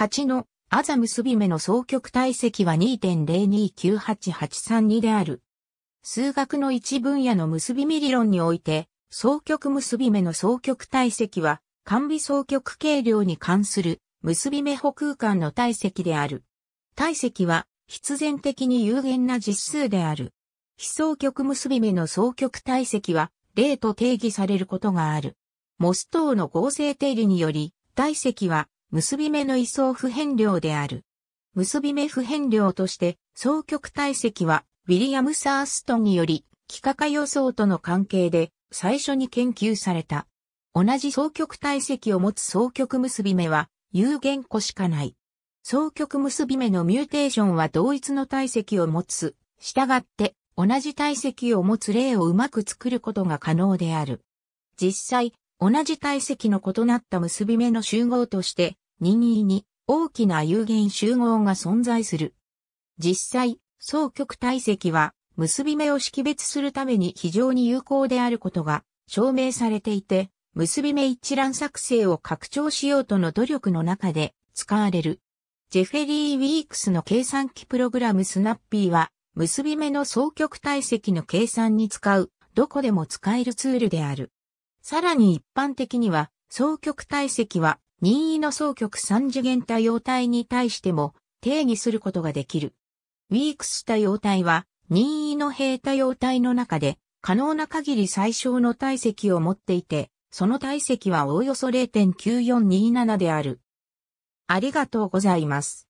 8のアザ結び目の双極体積は2.029883である。数学の一分野の結び目理論において、双極結び目の双極体積は、完備双極計量に関する結び目補空間の体積である。体積は必然的に有限な実数である。非双極結び目の双極体積は0と定義されることがある。モス等の合成定理により、体積は結び目の位相不変量である。結び目不変量として、双極体積は、ウィリアム・サーストンにより、幾何化予想との関係で、最初に研究された。同じ双極体積を持つ双極結び目は、有限個しかない。双極結び目のミューテーションは同一の体積を持つ。したがって、同じ体積を持つ例をうまく作ることが可能である。実際、同じ体積の異なった結び目の集合として、22に大きな有限集合が存在する。実際、双極体積は結び目を識別するために非常に有効であることが証明されていて、結び目一覧作成を拡張しようとの努力の中で使われる。ジェフェリー・ウィークスの計算機プログラムスナッピーは、結び目の双極体積の計算に使う、どこでも使えるツールである。さらに一般的には、双極体積は任意の双極三次元多様体に対しても定義することができる。ウィークス多様体は任意の平多様体の中で可能な限り最小の体積を持っていて、その体積はおおよそ0.9427である。ありがとうございます。